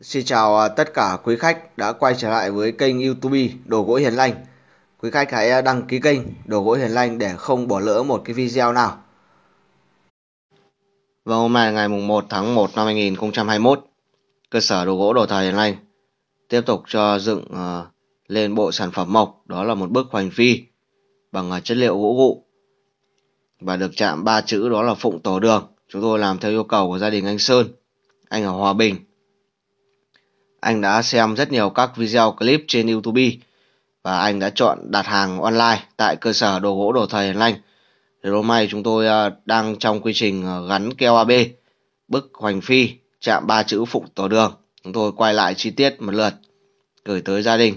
Xin chào à, tất cả quý khách đã quay trở lại với kênh YouTube Đồ gỗ Hiền Lành. Quý khách hãy à, đăng ký kênh Đồ gỗ Hiền Lành để không bỏ lỡ một cái video nào. Vào hôm nay ngày mùng 1 tháng 1 năm 2021, cơ sở đồ gỗ Đồ Thờ Hiền Lành tiếp tục cho dựng à, lên bộ sản phẩm mộc, đó là một bức hoành phi bằng chất liệu gỗ gụ và được chạm ba chữ đó là phụng tổ đường. Chúng tôi làm theo yêu cầu của gia đình anh Sơn, anh ở Hòa Bình anh đã xem rất nhiều các video clip trên YouTube và anh đã chọn đặt hàng online tại cơ sở đồ gỗ đồ thầy Lanh. Thì hôm nay chúng tôi à, đang trong quy trình à, gắn keo AB, bức hoành phi, chạm ba chữ phụ tổ đường. Chúng tôi quay lại chi tiết một lượt gửi tới gia đình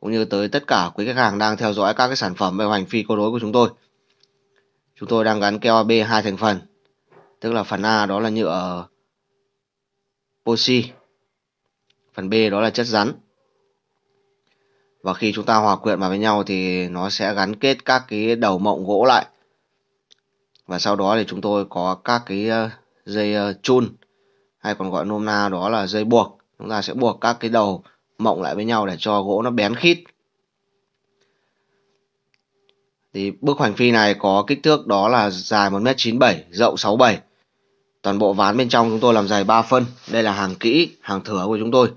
cũng như tới tất cả quý khách hàng đang theo dõi các cái sản phẩm về hoành phi câu đối của chúng tôi. Chúng tôi đang gắn keo AB hai thành phần. Tức là phần A đó là nhựa epoxy phần b đó là chất rắn và khi chúng ta hòa quyện vào với nhau thì nó sẽ gắn kết các cái đầu mộng gỗ lại và sau đó thì chúng tôi có các cái ờ, dây ờ, chun hay còn gọi nôm na đó là dây buộc chúng ta sẽ buộc các cái đầu mộng lại với nhau để cho gỗ nó bén khít thì bức hoành phi này có kích thước đó là dài 1m97, rộng 67. Toàn bộ ván bên trong chúng tôi làm dày 3 phân. Đây là hàng kỹ, hàng thừa của chúng tôi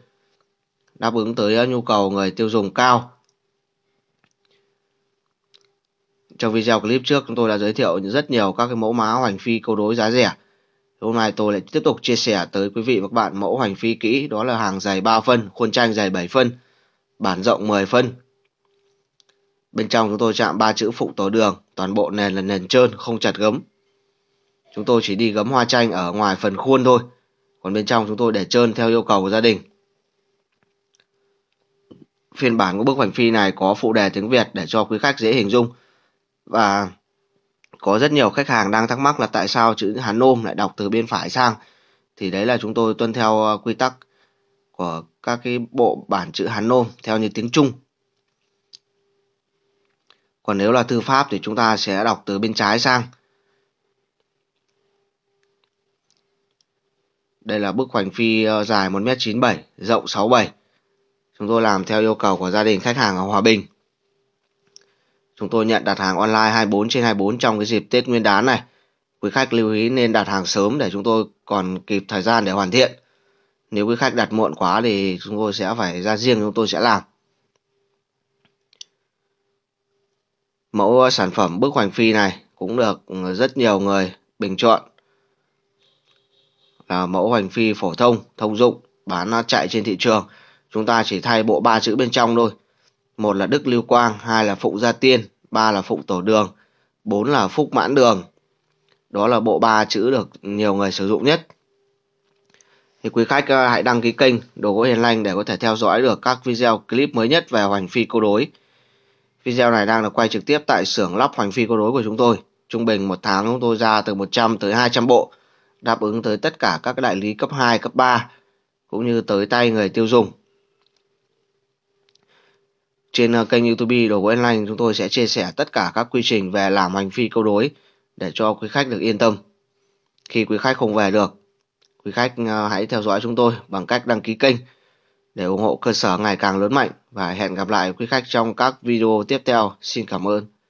đáp ứng tới ờ, nhu cầu người tiêu dùng cao. Trong video clip trước chúng tôi đã giới thiệu rất nhiều các cái mẫu má hoành phi câu đối giá rẻ. Hôm nay tôi lại tiếp tục chia sẻ tới quý vị và các bạn mẫu hoành phi kỹ đó là hàng dày 3 phân, khuôn tranh dày 7 phân, bản rộng 10 phân. Bên trong chúng tôi chạm ba chữ phụ tổ đường, toàn bộ nền là nền trơn, không chặt gấm. Chúng tôi chỉ đi gấm hoa tranh ở ngoài phần khuôn thôi, còn bên trong chúng tôi để trơn theo yêu cầu của gia đình phiên bản của bức hoành phi này có phụ đề tiếng Việt để cho quý khách dễ hình dung. Và có rất nhiều khách hàng đang thắc mắc là tại sao chữ Hán Nôm lại đọc từ bên phải sang. Thì đấy là chúng tôi tuân theo ờ, quy tắc của các cái bộ bản chữ Hán Nôm theo như tiếng Trung. Còn nếu là thư pháp thì chúng ta sẽ đọc từ bên trái sang. Đây là bức hoành phi ờ, dài 1m97, rộng 67 Chúng tôi làm theo yêu cầu của gia đình khách hàng ở Hòa Bình. Chúng tôi nhận đặt hàng online 24 trên 24 trong cái dịp Tết Nguyên đán này. Quý khách lưu ý nên đặt hàng sớm để chúng tôi còn kịp thời gian để hoàn thiện. Nếu quý khách đặt muộn quá thì chúng tôi sẽ phải ra riêng chúng tôi sẽ làm. Mẫu sản phẩm bức hoành phi này cũng được rất nhiều người bình chọn là mẫu hoành phi phổ thông, thông dụng, bán chạy trên thị trường chúng ta chỉ thay bộ ba chữ bên trong thôi. Một là Đức Lưu Quang, hai là Phụng Gia Tiên, ba là Phụng Tổ Đường, bốn là Phúc Mãn Đường. Đó là bộ ba chữ được nhiều người sử dụng nhất. Thì quý khách hãy đăng ký kênh Đồ Gỗ Hiền Lành để có thể theo dõi được các video clip mới nhất về hoành phi câu đối. Video này đang được quay trực tiếp tại xưởng lắp hoành phi câu đối của chúng tôi. Trung bình một tháng chúng tôi ra từ 100 tới 200 bộ, đáp ứng tới tất cả các đại lý cấp 2, cấp 3 cũng như tới tay người tiêu dùng. Trên ờ, kênh YouTube Đồ Gỗ Lành chúng tôi sẽ chia sẻ tất cả các quy trình về làm hành phi câu đối để cho quý khách được yên tâm. Khi quý khách không về được, quý khách ờ, hãy theo dõi chúng tôi bằng cách đăng ký kênh để ủng hộ cơ sở ngày càng lớn mạnh và hẹn gặp lại quý khách trong các video tiếp theo. Xin cảm ơn.